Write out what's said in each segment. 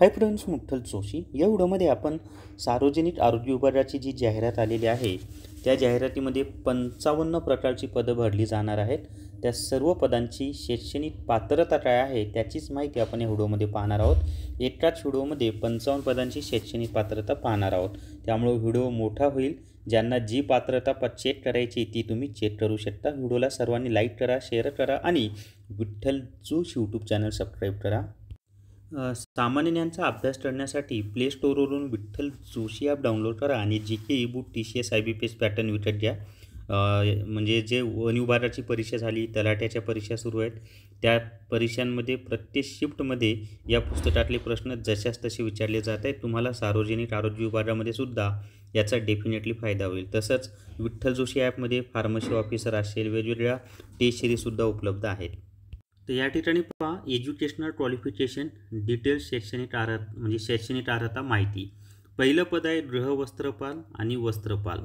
Hi friends मुठ्ठल Joshi या व्हिडिओमध्ये आपण सार्वजनिक आरोग्य विभागाची जी जाहिरात आलेली आहे त्या जाहिरातीमध्ये पंचावन्न प्रकारची पदं भरली जाणार आहेत त्या सर्व पदांची शैक्षणिक पात्रता काय आहे त्याचीच माहिती आपण या व्हिडिओमध्ये पाहणार आहोत एकाच व्हिडिओमध्ये पंचावन्न पदांची शैक्षणिक पात्रता पाहणार आहोत त्यामुळे व्हिडिओ मोठा होईल ज्यांना जी पात्रता प चेक करायची ती तुम्ही चेक करू शकता व्हिडिओला सर्वांनी लाईक करा शेअर करा आणि Vitthal Josh YouTube channel subscribe करा सामान्य ज्ञानचा अभ्यास करण्यासाठी प्ले स्टोरवरून विठ्ठल जोशी ॲप डाउनलोड करा आणि G K e book T C S I B P S pattern विकत घ्या म्हणजे जे वन विभागाची परीक्षा झाली तलाट्याच्या परीक्षा सुरू आहेत त्या परीक्षांमध्ये प्रत्येक शिफ्टमध्ये या पुस्तकातले प्रश्न जशाच तसे विचारले जात आहेत तुम्हाला सार्वजनिक आरोग्य विभागामध्ये सुद्धा याचा डेफिनेटली फायदा होईल तसंच विठ्ठल जोशी ॲपमध्ये फार्मसी ऑफिसर असेल वेगवेगळ्या टेस्ट सिरीजसुद्धा उपलब्ध आहेत तर या ठिकाणी पहा एज्युकेशनल क्वालिफिकेशन डिटेल्स शैक्षणिक आरत म्हणजे शैक्षणिक अर्हता माहिती पहिलं पद आहे गृहवस्त्रपाल आणि वस्त्रपाल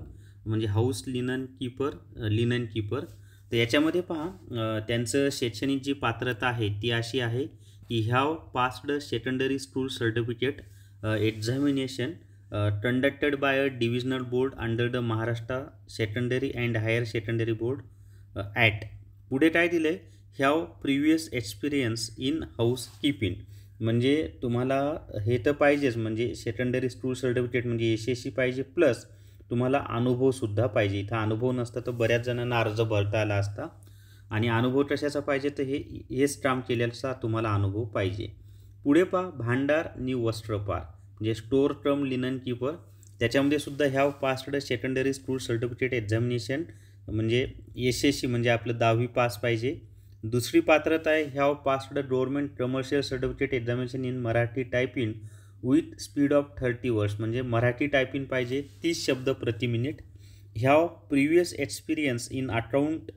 म्हणजे house linen keeper linen keeper तर याच्यामध्ये पहा त्यांचं शैक्षणिक जी पात्रता आहे ती अशी आहे की ह्या passed secondary school certificate examination conducted by a divisional board under the Maharashtra secondary and higher secondary board at पुढे काय दिलं आहे have previous experience in house keeping म्हणजे तुम्हाला हे तर पाहिजेच म्हणजे सेकंडरी स्कूल सर्टिफिकेट म्हणजे एस एस सी पाहिजे प्लस तुम्हाला अनुभवसुद्धा पाहिजे इथं अनुभव नसता तर बऱ्याच जणांना अर्ज भरता आला असता आणि अनुभव कशाचा पाहिजे तर हे हेच काम केल्याचा तुम्हाला अनुभव पाहिजे पुढे पहा भांडार न्यू वस्त्रपार म्हणजे स्टोर टर्म लिनन किपर त्याच्यामध्ये सुद्धा ह्या passed secondary school certificate examination म्हणजे एस एस सी म्हणजे आपलं दहावी पास पाहिजे दुसरी पात्रता आहे have passed government commercial certificate examination in Marathi typing with speed of thirty words म्हणजे मराठी टायपिंग पाहिजे तीस शब्द प्रति minute have previous experience in account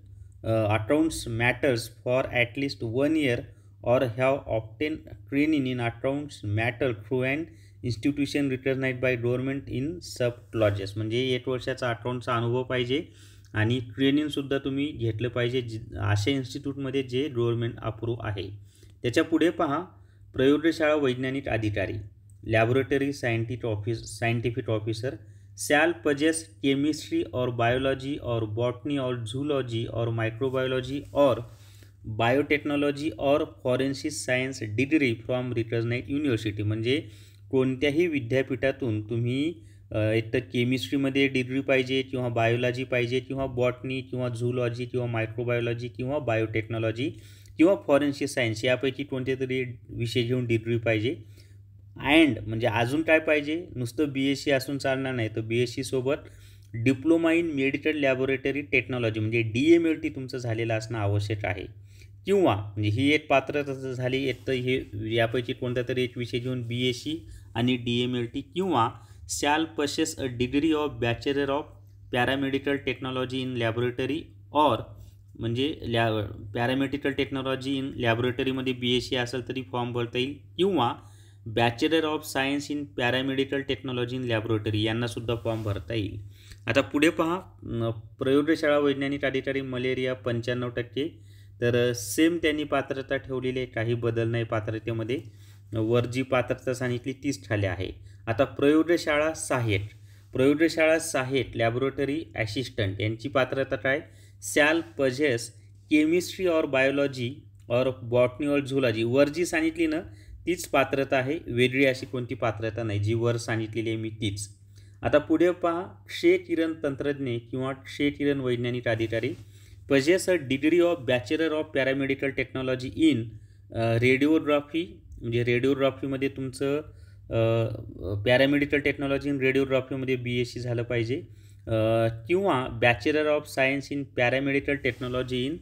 accounts matters for at least one year or have obtained training in accounts matter through and institution recognise by government in sub clauses म्हणजे एक वर्षाचा अकाउंटचा अनुभव पाहिजे आणि ट्रेनिंगसुद्धा तुम्ही घेतलं पाहिजे जि अशा इन्स्टिट्यूटमध्ये जे गव्हर्मेंट अप्रूव्ह आहे त्याच्या पुढे पहा प्रयोगशाळा वैज्ञानिक अधिकारी laboratory scientific office scientific officer shall possess chemistry और बायोलॉजी और बॉटनी और झूलॉजी और मायक्रोबायोलॉजी और बायोटेक्नॉलॉजी और forensic science degree from recognise university म्हणजे कोणत्याही विद्यापीठातून तुम्ही तर केमिस्ट्रीमध्ये डिग्री पाहिजे किंवा बायोलॉजी पाहिजे किंवा बॉटनी किंवा झूलॉजी किंवा मायक्रोबायोलॉजी किंवा बायोटेक्नॉलॉजी किंवा फॉरेन्सिक सायन्स यापैकी कोणते तरी विषय घेऊन डिग्री पाहिजे अँड म्हणजे अजून काय पाहिजे नुसतं बी एस सी असून चालणार नाही तर बी एस सीसोबत diploma in medical laboratory technology म्हणजे डी एम एल टी तुमचं झालेलं असणं आवश्यक आहे किंवा म्हणजे ही एक पात्रता झाली एक तर हे यापैकी कोणता तरी एक विषय घेऊन बी एस सी आणि डी एम एल टी किंवा shall possess a degree of bachelor of paramedical technology in laboratory or म्हणजे लॅ पॅरामेडिकल टेक्नॉलॉजी इन लॅबोरेटरीमध्ये बी एस सी असेल तरी फॉर्म भरता येईल किंवा bachelor of science in paramedical technology in laboratory यांनासुद्धा फॉर्म भरता येईल आता पुढे पहा प्रयोगशाळा वैज्ञानिक अधिकारी मलेरिया पंच्याण्णव टक्के तर सेम त्यांनी पात्रता ठेवलेली आहे काही बदल नाही पात्रतेमध्ये वर जी पात्रता सांगितली तीच ठाली आहे आता प्रयोगशाळा साहेट प्रयोगशाळा साहेट लॅबोरेटरी ॲसिस्टंट यांची पात्रता काय shall possess chemistry or biology or botany or zoology वर जी सांगितली ना तीच पात्रता आहे वेगळी अशी कोणती पात्रता नाही जी वर सांगितलेली आहे मी तीच आता पुढे पहा क्षे किरण तंत्रज्ञ किंवा क्षे किरण वैज्ञानिक अधिकारी possess a degree of bachelor of paramedical technology in radiography म्हणजे रेडिओग्राफीमध्ये तुमचं पॅरामेडिकल टेक्नॉलॉजी इन रेडिओग्राफीमध्ये बी एस सी झालं पाहिजे किंवा bachelor of science in paramedical technology in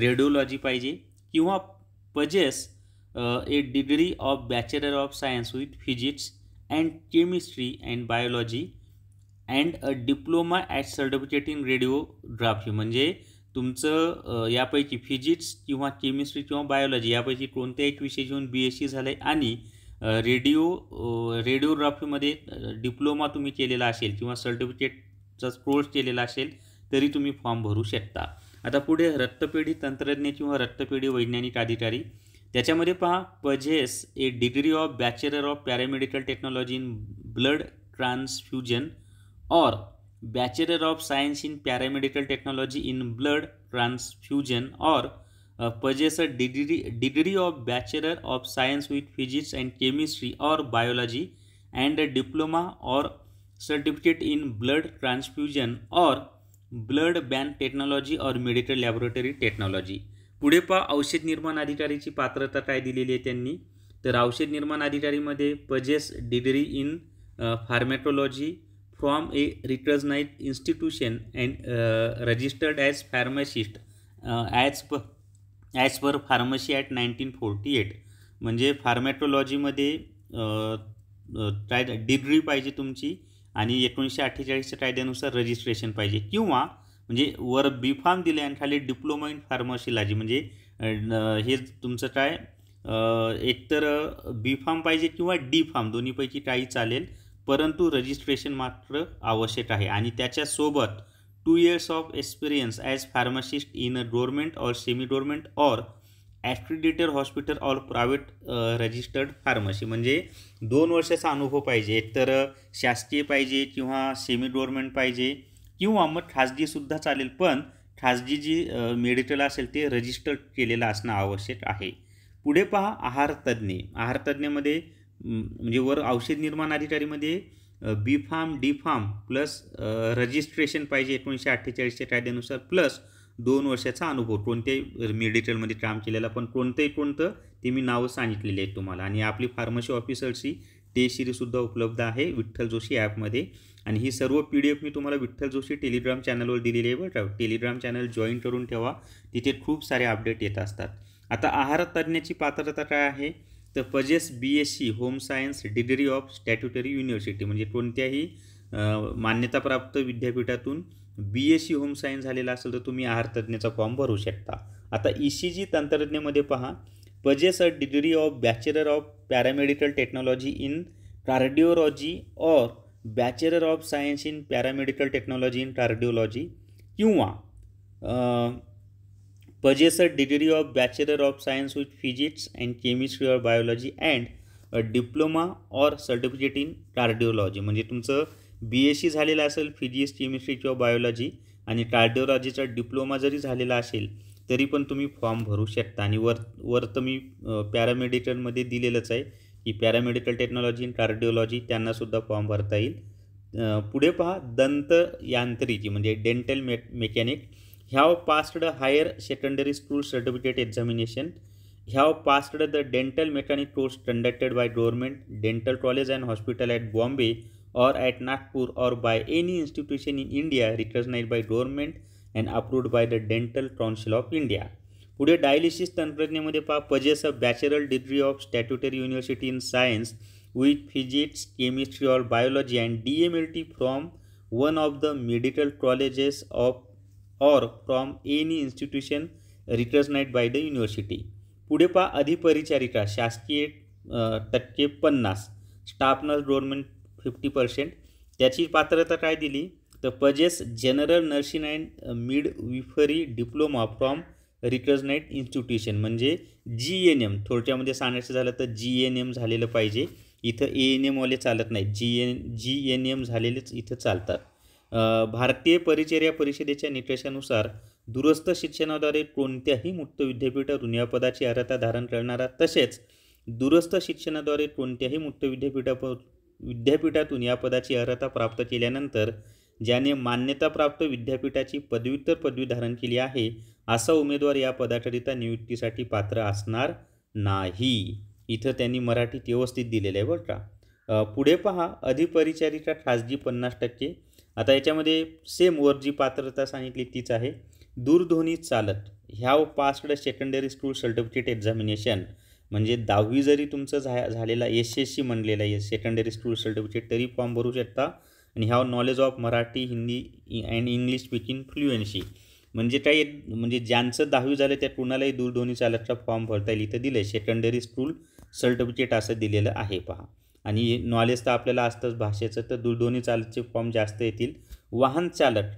radiology पाहिजे किंवा possess a degree of bachelor of science with physics and chemistry and biology and a diploma at certificate in radiography म्हणजे तुमचं यापैकी physics किंवा chemistry किंवा बायोलॉजी यापैकी कोणत्याही एक विषय घेऊन बी एस सी झालं आहे आणि रेडिओ रेडिओग्राफीमध्ये डिप्लोमा तुम्ही केलेला असेल किंवा सर्टिफिकेटचा कोर्स केलेला असेल तरी तुम्ही फॉर्म भरू शकता आता पुढे रक्तपेढी तंत्रज्ञ किंवा रक्तपेढी वैज्ञानिक अधिकारी त्याच्यामध्ये पहा possess a degree of bachelor of paramedical technology in blood transfusion और bachelor of science in paramedical technology in blood transfusion or possess a degree of bachelor of science with physics physics chemistry or biology biology diploma or certificate in blood transfusion or blood bank technology or medical laboratory technology पुढे पहा औषध निर्माण अधिकारीची पात्रता काय दिलेली आहे त्यांनी तर औषध निर्माण अधिकारीमध्ये possess degree in pharmacology from a recognise institution and registered as pharmacist as प as per pharmacy act nineteen forty eight म्हणजे फार्मॅटोलॉजीमध्ये ट्राय डिग्री पाहिजे तुमची आणि एकोणीसशे अठ्ठेचाळीसच्या कायद्यानुसार रजिस्ट्रेशन पाहिजे किंवा म्हणजे वर बी फार्म दिले आणि खाली डिप्लोमा इन फार्मसीलाजी म्हणजे हे तुमचं काय एकतर बी फार्म पाहिजे किंवा डी फार्म दोन्हीपैकी काही चालेल परंतु रजिस्ट्रेशन मात्र आवश्यक आहे आणि त्याच्यासोबत two years of experience as pharmacist in a dormant or semi dormant or accredited hospital or private registered pharmacy म्हणजे दोन वर्षाचा अनुभव पाहिजे तर uh, शासकीय पाहिजे किंवा सेमी गव्हर्मेंट पाहिजे किंवा मग खाजगीसुद्धा चालेल पण खासगी जी मेडिकल uh, असेल ते रजिस्टर्ड केलेलं असणं आवश्यक आहे पुढे पहा आहारतज्ञ आहारतज्ञमध्ये म्हणजे वर औषध निर्माण अधिकारीमध्ये B pharm D pharm plus registration पाहिजे एकोणीसशे अठ्ठेचाळीसच्या कायद्यानुसार प्लस दोन वर्षाचा अनुभव कोणत्याही मी काम केलेला पण कोणतंही कोणतं ते मी नावं सांगितलेली आहेत तुम्हाला आणि आपली फार्मसी ऑफिसरची ते सिरीजसुद्धा उपलब्ध आहे विठ्ठल जोशी ॲपमध्ये आणि ही सर्व पी डी एफ मी तुम्हाला विठ्ठल जोशी टेलिग्राम चॅनलवर दिलेली आहे बरं टेलिग्राम चॅनल जॉईन करून ठेवा तिथे खूप सारे अपडेट येत असतात आता आहार तज्ज्ञाची पात्रता काय आहे तर possess B S C home science degree of statutory university म्हणजे कोणत्याही मान्यताप्राप्त विद्यापीठातून B S C home science झालेला असेल तर तुम्ही आहारतज्ञाचा फॉर्म भरू शकता आता ई सी जी तंत्रज्ञामध्ये पहा possess a degree of bachelor of paramedical technology in cardiology और bachelor of science in paramedical technology in cardiology किंवा possess degree of of of science Science physics and chemistry Chemistry biology and and a diploma or certificate in म्हणजे तुमचं बी S C झालेलं असेल physics chemistry किंवा biology आणि कार्डिओलॉजीचा diploma जरी झालेला असेल तरी पण तुम्ही फॉर्म भरू शकता आणि वर वर तर मी पॅरामेडिकलमध्ये दिलेलंच आहे की पॅरामेडिकल टेक्नॉलॉजी आणि कार्डिओलॉजी त्यांनासुद्धा फॉर्म भरता येईल पुढे पहा दंत यांत्रिकी म्हणजे डेंटल मे mechanic have passed the higher secondary school certificate examination, have passed the dental mechanic course conducted by government dental college and hospital at Bombay or at Nagpur or by any institution in India recognized by government and approved by the Dental Council of India. पुढे dialysis तंत्रज्ञामध्ये पहा possess a bachelor degree of statutory university in science with physics chemistry or biology and D M L T from one of the medical colleges of और from any institution recognised by the university पुढे पा अधिपरिचारिका शासकीय टक्के पन्नास staff nurse fifty percent त्याची पात्रता काय दिली तर possess general nursing and midwifery diploma from recognised institution म्हणजे जी एन एम थोडक्यामध्ये सांगायचं झालं तर जी एन एम झालेलं पाहिजे इथं ए एन एमवाले चालत नाही G N G N M झालेलेच इथं चालतात भारतीय परिचर्या परिषदेच्या निकषानुसार दूरस्थ शिक्षणाद्वारे कोणत्याही मुक्त विद्यापीठातून या पदाची अर्हता धारण करणारा तसेच दुरस्त शिक्षणाद्वारे कोणत्याही मुक्त विद्यापीठा विद्यापीठातून या पदाची अर्हता प्राप्त केल्यानंतर ज्याने मान्यताप्राप्त विद्यापीठाची पदव्युत्तर पदवी धारण केली आहे असा उमेदवार या पदाकरिता नियुक्तीसाठी पात्र असणार नाही इथं त्यांनी मराठीत व्यवस्थित दिलेलं आहे बरं का पुढे पहा अधिपरिचारिका खाजगी पन्नास टक्के आता याच्यामध्ये सेम वर जी पात्रता सांगितली तीच आहे दूरध्वनी चालत have passed secondary school certificate examination म्हणजे दहावी जरी तुमचं झा झालेला एस एस सी म्हणलेला आहे सेकंडरी स्कूल सर्टिफिकेट तरी फॉर्म भरू शकता आणि have knowledge of Marathi Hindi and English speaking fluency म्हणजे काही म्हणजे ज्यांचं दहावी झालं त्या कुणालाही दूरध्वनी चालकचा फॉर्म भरता येईल इथं दिलं आहे सेकंडरी स्कूल सर्टिफिकेट असं दिलेलं आहे पहा आणि नॉलेज तर आपल्याला असतंच भाषेचं तर दुर्दोनी दोन्ही चालकचे फॉर्म जास्त येतील वाहन चालक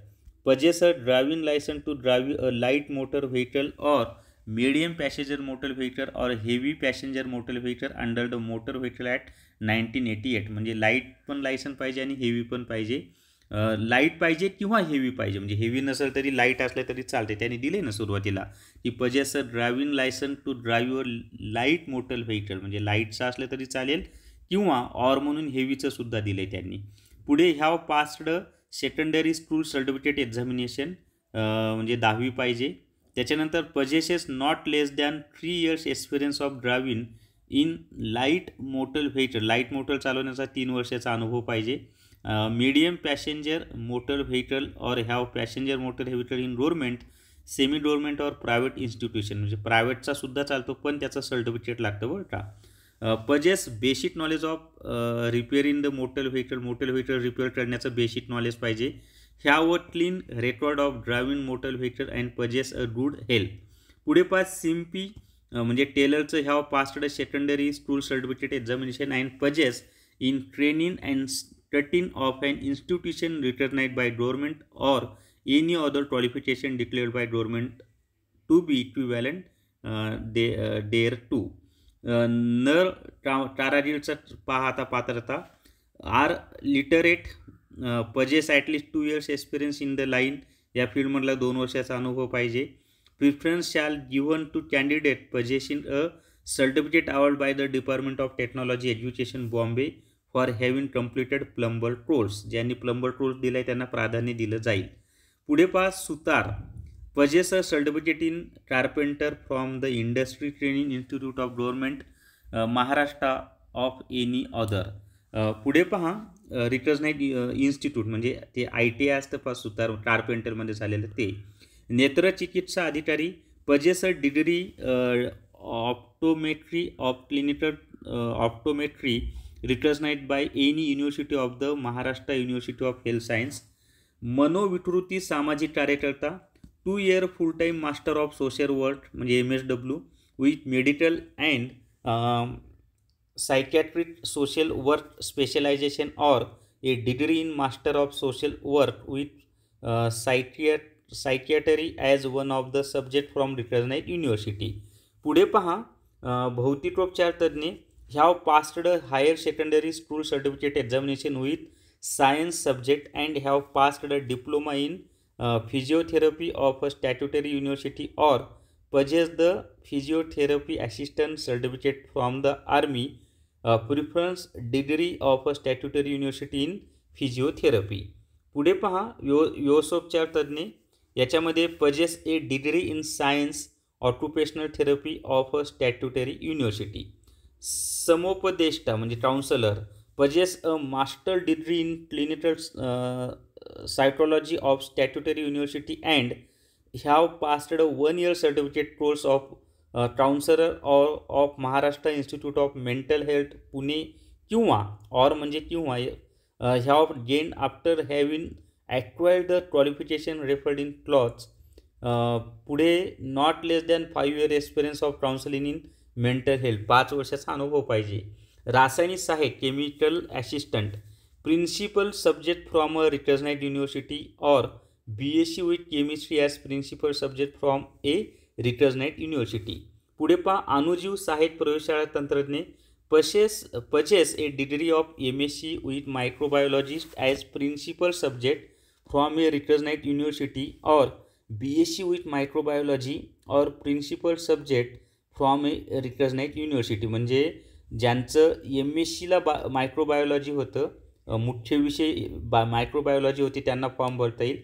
possessor driving licence to drive a light motor vehicle or medium passenger motor vehicle or heavy passenger motor vehicle under the motor vehicle act nineteen eighty eight म्हणजे लाईट पण लायसन पाहिजे आणि हेवी पण पाहिजे लाईट पाहिजे किंवा heavy पाहिजे म्हणजे हेवी नसेल तरी लाईट असलं तरी चालते त्यांनी दिले ना सुरुवातीला की possessor driving licence to drive light motor vehicle म्हणजे लाईटचं असलं तरी चालेल किंवा ऑर म्हणून हेवीचं सुद्धा दिलं आहे त्यांनी पुढे have passed secondary school certificate examination म्हणजे दहावी पाहिजे त्याच्यानंतर possesses not less than three years experience of driving in light motor vehicle light motor चालवण्याचा तीन वर्षाचा अनुभव पाहिजे medium passenger motor vehicle or heavy passenger motor vehicle in government semi government or private institution म्हणजे प्रायव्हेटचा सुद्धा चालतो पण त्याचं सर्टिफिकेट लागतं बरं का possess basic knowledge of repair in the motor vehicle motor vehicle repair करण्याचं बेसिक नॉलेज पाहिजे have clean record of driving motor vehicle and possess a good health पुढे पाच सिम्पी म्हणजे टेलरचं have passed secondary school certificate examination and possess in training and starting of and institution रिटर्नाईड by government or any other qualification declared by government to be equivalent डे there to नर टा टाराजीलचं पाहता पात्रता are literate possess at least two years experience in the line या फील्डमधला दोन वर्षाचा अनुभव पाहिजे preference shall given to candidate possess in a certificate award by the department of technology education Bombay for having completed plumber ट्रोल्स ज्यांनी प्लंबर ट्रोल्स दिलाय आहे त्यांना प्राधान्य दिलं जाईल पुढे पास सुतार possessor certificate in carpenter from the industry training institute of government Maharashtra Maharashtra of any other पुढे पहा रिकग्नाइड uh, इन्स्टिट्यूट uh, म्हणजे ते आय टी आय असतं सुतार कार्पेंटरमध्ये झालेलं ते नेत्रचिकित्सा अधिकारी possessor degree optometry of clinical optometry recognised by any university of the Maharashtra university of health science मनोविकृती सामाजिक कार्यकर्ता two year full time master of social work म्हणजे M S W with medical and psychiatric social work specialisation or a degree in master of social work with सायकिया psychiatry as one of the subject from recognise university पुढे पहा भौतिकोपचार तज्ज्ञ have passed higher secondary school certificate examination with science subject and have passed diploma in physiotherapy of a statutory university or possess the physiotherapy assistant certificate from the army preference degree of a statutory university in physiotherapy पुढे पहा यो योसोपचार तज्ज्ञ याच्यामध्ये possess a degree in science occupational therapy of a statutory university समोपदेष्टा म्हणजे counsellor possess a master degree in clinical psychology of statutory university and have passed a one year certificate course of counsellor or of Maharashtra institute of mental health Pune किंवा or म्हणजे किंवा have gain after having acquired the qualification referred in clause पुढे not less than five year experience of counselling in mental health पाच वर्षाचा अनुभव पाहिजे रासायनिक सहाय्य chemical assistant principal subject from a recognise university or B S C with chemistry as principal subject from a recognise university पुढे पहा अनुजीव साहित्य प्रयोगशाळा तंत्रज्ञ पशेस possess a degree of M S C with microbiologist as principal subject from a recognise university or B S C with microbiology or principal subject from a recognise university म्हणजे ज्यांचं M S सीला बा microbiology होतं मुख्य विषय बा microbiology होती त्यांना फॉर्म भरता येईल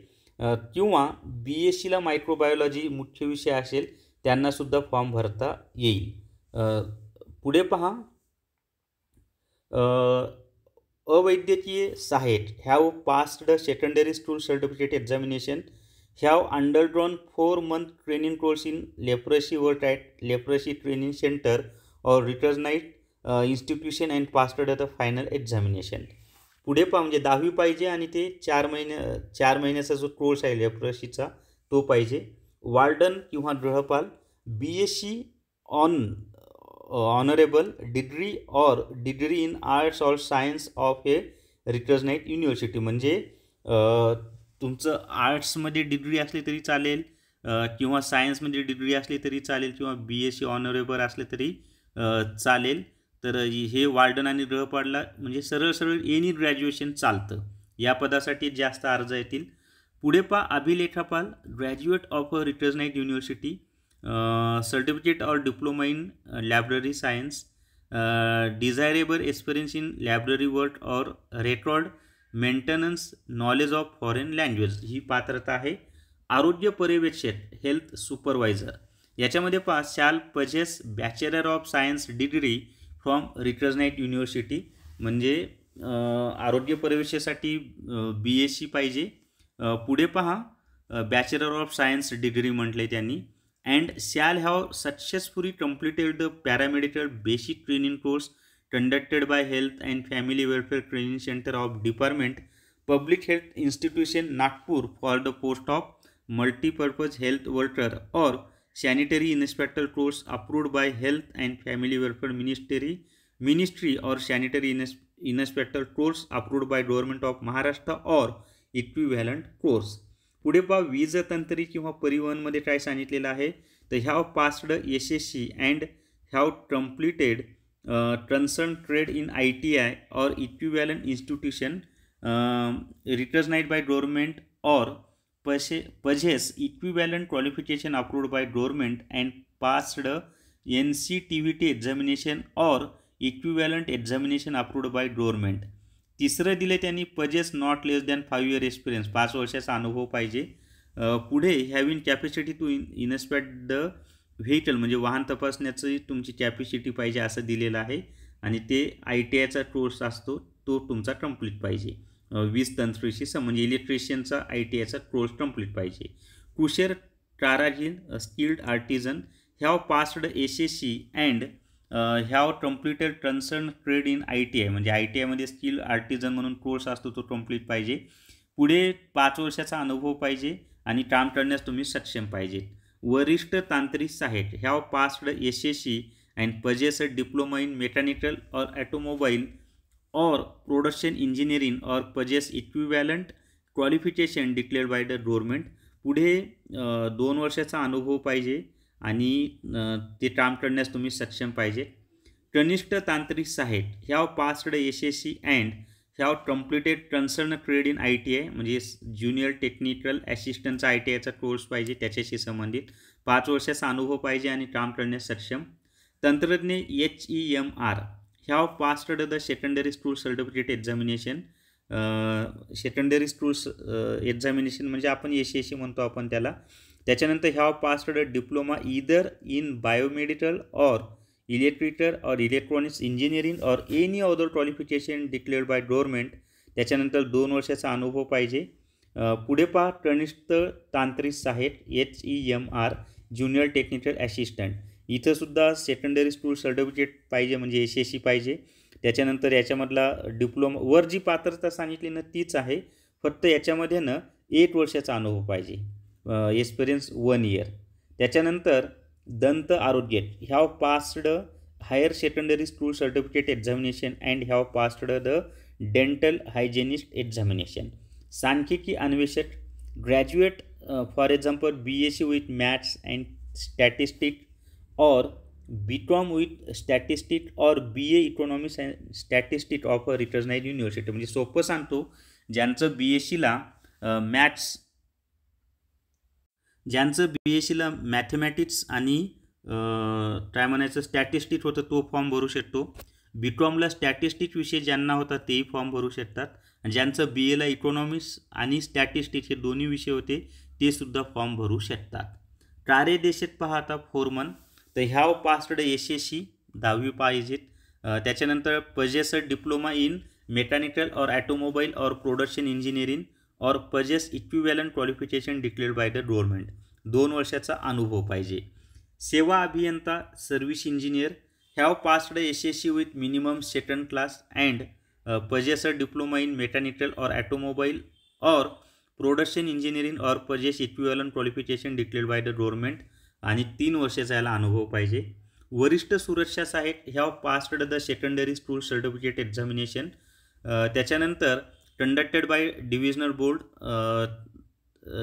किंवा बी एस सीला मायक्रोबायोलॉजी मुख्य विषय असेल त्यांनासुद्धा फॉर्म भरता येईल पुढे पहा अवैद्यकीय सहाय्यक have passed secondary school certificate examination have undergone four month training course in leprosy work at leprosy training centre or recognise institution and passed the final examination पुढे पा म्हणजे दहावी पाहिजे आणि ते चार महिने चार महिन्याचा जो कोर्स आहे लेप्रशीचा तो पाहिजे वार्डन किंवा गृहपाल B S C on honourable degree or degree in arts or science of a recognised university म्हणजे तुमचं आर्ट्समध्ये डिग्री असली तरी चालेल किंवा सायन्समध्ये डिग्री असली तरी चालेल किंवा बी एस सी ऑनरेबल असले तरी चालेल तर हे वार्डन आणि गृहपाडला म्हणजे सरळ सरळ एनी ग्रॅज्युएशन e चालतं या पदासाठी जास्त अर्ज येतील पुढे पा अभिलेखापाल graduate of recognised university certificate or diploma in library science desirable experience in library work or record maintenance knowledge of foreign language ही पात्रता आहे आरोग्य पर्यवेक्षक हेल्थ सुपरवायझर याच्यामध्ये पा shall possess bachelor of science degree from recognised university म्हणजे आरोग्य प्रवेशासाठी बी एस सी पाहिजे पुढे पहा बॅचलर ऑफ सायन्स डिग्री म्हटले त्यांनी and shall have successfully completed the paramedical basic training course conducted by health and family welfare training centre of department public health institution Nagpur for the post of multipurpose health worker or sanitary inspector course approved by health and family welfare ministry ministry or sanitary इन्स inspector course approved by government of Maharashtra or equivalent course पुढे पहा वीज तंत्री किंवा परिवहनमध्ये काय सांगितलेलं आहे तर have passed S S C and have completed concern trade in I T I or equivalent institution recognise by government or possess qualification by equivalent and passed N C T V T examination or equivalent examination approved by government तिसरं दिले त्यांनी possess not less than five year experience पाच वर्षाचा अनुभव पाहिजे पुढे having capacity to in inspect the vehicle म्हणजे वाहन तपासण्याची तुमची कॅपॅसिटी पाहिजे असं दिलेलं आहे आणि ते आय टी आयचा कोर्स असतो तो तुमचा कम्प्लीट पाहिजे वीज तंत्रशी सम म्हणजे इलेक्ट्रिशियनचा आय टी आयचा कोर्स कंप्लीट पाहिजे कुशेर काराजीन skilled artisan have passed S S C and have completed concern trade in I T I म्हणजे आय टी आयमध्ये स्किल आर्टिझन म्हणून कोर्स असतो तो कंप्लीट पाहिजे पुढे पाच वर्षाचा अनुभव पाहिजे आणि काम करण्यास तुम्ही सक्षम पाहिजे वरिष्ठ तांत्रिक साहेब have passed S S C and possess diploma in mechanical or automobile or production engineering or possess equivalent qualification declared by the government पुढे दोन वर्षाचा अनुभव पाहिजे आणि ते काम करण्यास तुम्ही सक्षम पाहिजे कनिष्ठ तांत्रिक साहेब have passed S S C and have completed concern trade in I T I म्हणजे ज्युनियर टेक्निकल ॲसिस्टंटचा आय टी आयचा कोर्स पाहिजे त्याच्याशी संबंधित पाच वर्षाचा अनुभव पाहिजे आणि काम करण्यास सक्षम तंत्रज्ञ H E M R have passed the secondary school certificate examination secondary schools examination म्हणजे आपण एशी सी म्हणतो आपण त्याला त्याच्यानंतर have passed diploma either in biomedical or electrical or electronics engineering or any other qualification declared by government त्याच्यानंतर दोन वर्षाचा अनुभव पाहिजे पुढे पहा कनिष्ठ तांत्रिक साहेब H E M R junior technical assistant इथंसुद्धा सेकंडरी स्कूल सर्टिफिकेट पाहिजे म्हणजे एस एस सी पाहिजे त्याच्यानंतर याच्यामधला डिप्लोमा वर जी पात्रता सांगितली ना तीच आहे फक्त याच्यामध्ये ना एक वर्षाचा अनुभव पाहिजे एक्सपिरियन्स वन इयर त्याच्यानंतर दंत आरोग्य have passed higher secondary school certificate examination and have passed the dental hygienist examination सांख्यिकी अन्वेषक graduate for example B S C with maths and statistic B com with statistic or B A economics and statistic of a recognise university म्हणजे सोपं सांगतो ज्यांचं बी S सीला maths ज्यांचं बी S सीला mathematics आणि काय म्हणायचं स्टॅटिस्टिक होतं तो फॉर्म भरू शकतो बी कॉमला स्टॅटिस्टिक विषय ज्यांना होता तेही फॉर्म भरू शकतात ज्यांचं बी एला इकॉनॉमिक्स आणि स्टॅटिस्टिक हे दोन्ही विषय होते ते सुद्धा फॉर्म भरू शकतात कार्यदेशात आता फोरमन तर have passed S S C दहावी पाहिजेत त्याच्यानंतर possess diploma in mechanical or automobile or production engineering or possess equivalent qualification declared by the government दोन वर्षाचा अनुभव पाहिजे सेवा अभियंता service engineer have passed S S C with minimum second class and possess diploma in mechanical or automobile or production engineering or possess equivalent qualification declared by the government आणि तीन वर्षाचा याला अनुभव पाहिजे वरिष्ठ सुरक्षा साहेब have passed the secondary school certificate examination त्याच्यानंतर कंडक्टेड बाय डिव्हिजनल बोर्ड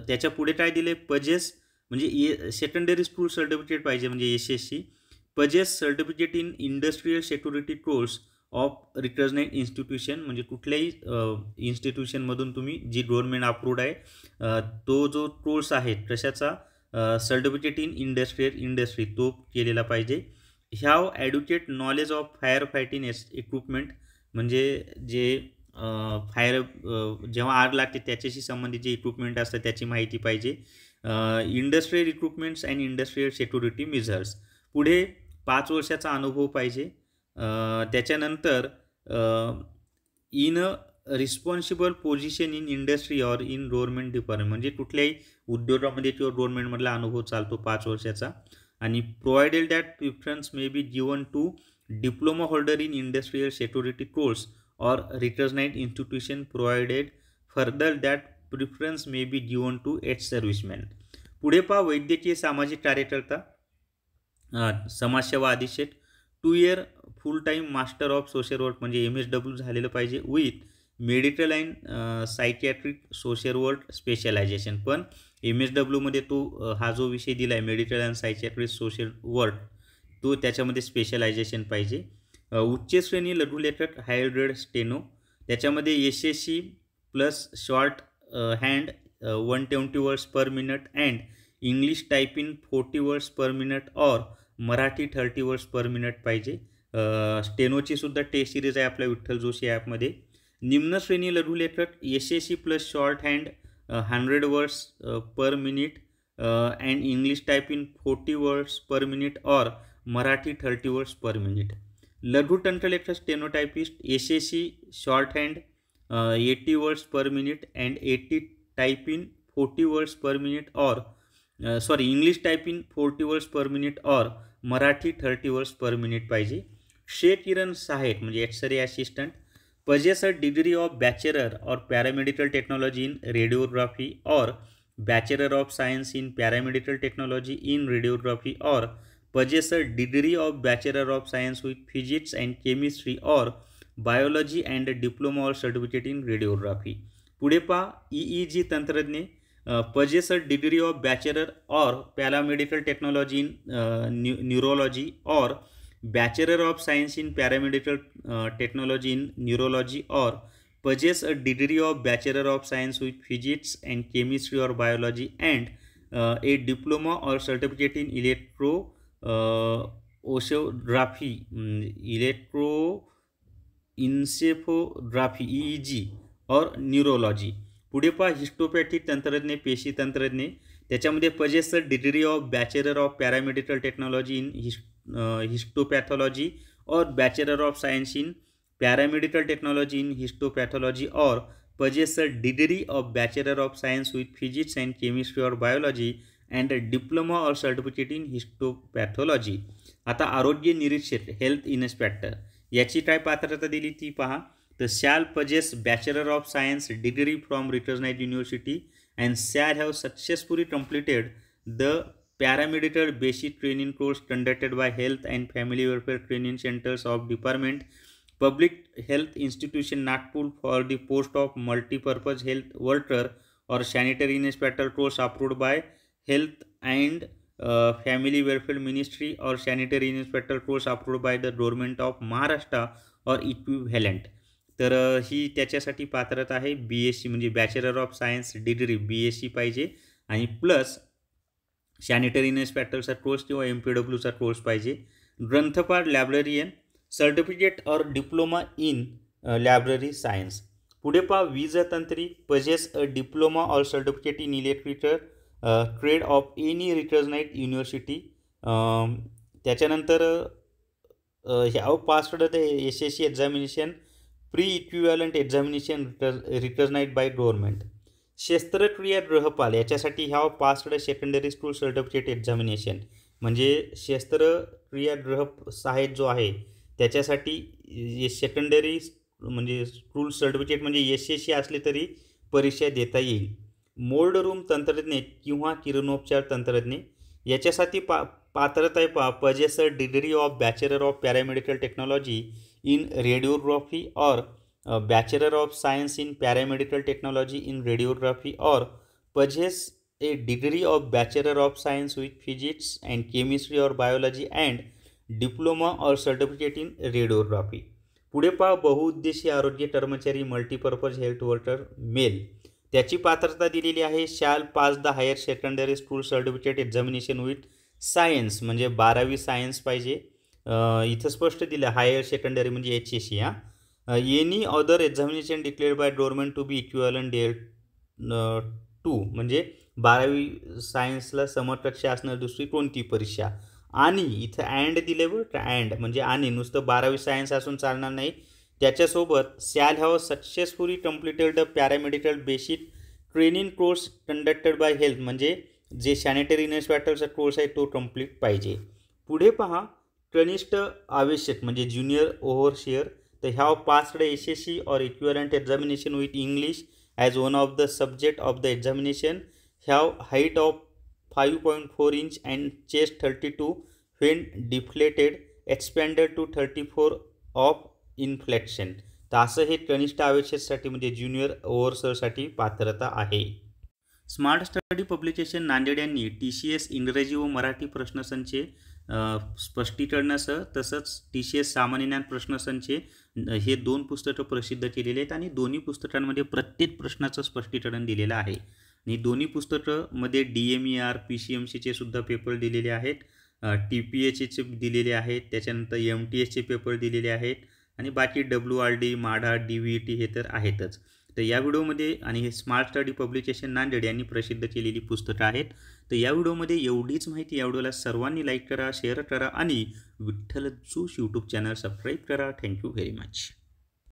त्याच्या पुढे काय दिले पजेस म्हणजे ए सेकंडरी स्कूल सर्टिफिकेट पाहिजे म्हणजे S S C possess certificate in industrial security course of recognise institution म्हणजे कुठल्याही इन्स्टिट्यूशनमधून तुम्ही जी गव्हर्नमेंट अप्रूव्ड आहे तो जो कोर्स आहे कशाचा सर्टिफिकेट इन इंडस्ट्रियल इंडस्ट्री तो केलेला पाहिजे have adequate knowledge of fire fighting एस इक्विपमेंट म्हणजे जे फायर जेव्हा आग लागते त्याच्याशी संबंधित जे इक्विपमेंट असतं त्याची माहिती पाहिजे industrial equipments and industrial security measures पुढे पाच वर्षाचा अनुभव पाहिजे त्याच्यानंतर in responsible position in industry or in government department म्हणजे कुठल्याही उद्योगामध्ये किंवा गव्हर्नमेंटमधला अनुभव चालतो पाच वर्षाचा आणि provided that preference may be given to diploma holder in industrial security course or recognise institution provided further that preference may be given to एट सर्व्हिसमॅन पुढे पहा वैद्यकीय सामाजिक कार्यकर्ता समाजसेवा अधिषेक two year full time master of social work म्हणजे M S W झालेलं पाहिजे with medical and psychiatric social work specialisation पण एम एस डब्ल्यूमध्ये तो हा जो विषय दिला आहे medical and psychiatric social work तो त्याच्यामध्ये स्पेशलायझेशन पाहिजे उच्च श्रेणी लघुलेखक हायड्रेड स्टेनो त्याच्यामध्ये C plus shorthand one twenty words per minute and English typing forty words per minute or Marathi thirty words per minute पाहिजे स्टेनोची सुद्धा टेस्ट सिरीज आहे आपल्या विठ्ठल जोशी ॲपमध्ये निम्न निम्नश्रेणी लघुलेखक C plus shorthand hundred words per minute and English typing forty words per minute और Marathi thirty words per minute लघु तंत्रलेखक stenotypist C shorthand eighty words per minute and eighty type forty words per minute और sorry English typing forty words per minute और Marathi thirty words per minute पाहिजे शे किरण साहेब म्हणजे x ray assistant possesses a degree of bachelor और paramedical technology in radiography और bachelor of science in paramedical technology in radiography और possesses a degree of bachelor of science with physics and chemistry और biology and diploma और certificate in radiography पुढे पहा E G तंत्रज्ञ possesses a degree of bachelor और paramedical technology in neurology और bachelor of science in paramedical technology in neurology or possess a degree of bachelor of science with physics and chemistry or biology and a diploma or certificate in electro ओशोग्राफी electroencephalography E G or neurology पुढे पहा histopathic तंत्रज्ञ पेशी तंत्रज्ञ त्याच्यामध्ये possesses a degree of bachelor of paramedical technology in हिस्ट histopathology और bachelor of science in paramedical technology in histopathology और possesses degree of bachelor of science with physics and chemistry और बायोलॉजी अँड डिप्लोमा और certificate in histopathology आता आरोग्य निरीक्षक health inspector याची काय पात्रता दिली ती पहा तर shall possess bachelor of science degree from recognise university and shall have successfully completed the paramedical basic training course conducted by health and family welfare training centres of department public health institution Nagpur for the post of multipurpose health worker or sanitary inspector course approved by health and family welfare ministry or sanitary inspector course approved by the government of Maharashtra or equivalent तर uh, ही त्याच्यासाठी पात्रता आहे B S C म्हणजे bachelor of science degree B S C पाहिजे आणि plus sanitary इन्स्पेक्टरचा course किंवा M P डब्ल्यूचा कोर्स पाहिजे ग्रंथपाठ लायब्ररियन सर्टिफिकेट और डिप्लोमा इन लायब्ररी सायन्स पुढे पहा तंत्री possesses a diploma or certificate in electrical trade of any recognized university त्याच्यानंतर ह्या pass the S S C examination pre equivalent examination रिटर्ज बाय गव्हर्मेंट शस्त्रक्रिया ग्रहपाल याच्यासाठी ह्या passed secondary school certificate examination म्हणजे शस्त्रक्रिया ग्रह साहेब जो आहे त्याच्यासाठी सेकंडरी म्हणजे स्कूल सर्टिफिकेट म्हणजे सी असले तरी परीक्षा देता येईल मोल्ड रूम तंत्रज्ञ किंवा किरणोपचार तंत्रज्ञ याच्यासाठी पा पात्रता पा possesses a degree of bachelor of paramedical technology in radiography or bachelor of science in paramedical technology in radiography or possesses a degree of bachelor of science with physics and chemistry or biology and diploma or certificate in radiography पुढे पहा बहुउद्देशीय आरोग्य कर्मचारी multipurpose health worker mail त्याची पात्रता दिलेली आहे shall pass the higher secondary school certificate examination with science म्हणजे बारावी सायन्स पाहिजे इथं स्पष्ट दिलं हायर सेकंडरी म्हणजे एच एस सी हां any other examination declared by government to be equivalent to म्हणजे बारावी सायन्सला समकक्ष असणारी दुसरी कोणती परीक्षा आणि इथं अँड दिले बरं अँड म्हणजे आणि नुसतं बारावी सायन्स असून चालणार नाही त्याच्यासोबत shall have successfully completed the paramedical basic training course conducted by health म्हणजे जे सॅनिटरी इन्स्पेक्टरचा कोर्स आहे तो कम्प्लीट पाहिजे पुढे पहा कनिष्ठ आवश्यक म्हणजे ज्युनियर शेअर तर have passed the S S C or equivalent examination with English as one of the subject of the examination have height of five four inch and chest thirty two फेंड deflated expanded to thirty four of inflection तर असं हे कनिष्ठ आवेशकसाठी म्हणजे junior ओव्हरसरसाठी पात्रता आहे smart study publication Nanded यांनी T C S इंग्रजी व मराठी प्रश्न स्पष्टीकरणासह तसंच टी सी एस सामान्य ज्ञान प्रश्नसंचे हे दोन पुस्तकं प्रसिद्ध केलेले आहेत आणि दोन्ही पुस्तकांमध्ये प्रत्येक प्रश्नाचं स्पष्टीकरण दिलेलं आहे आणि दोन्ही पुस्तकंमध्ये D M E R P C M सीचे सुद्धा पेपर दिलेले आहेत टी पी एच एचे दिलेले आहेत त्याच्यानंतर एम टी एसचे पेपर दिलेले आहेत आणि बाकी W R D Madha D V T हे तर आहेतच तर या व्हिडिओमध्ये आणि हे स्मार्ट स्टडी पब्लिकेशन नांदेड यांनी प्रसिद्ध केलेली पुस्तकं आहेत तर या व्हिडिओमध्ये एवढीच माहिती या सर्वांनी लाईक करा शेअर करा आणि Vitthal Josh YouTube channel subscribe करा थँक्यू व्हेरी मच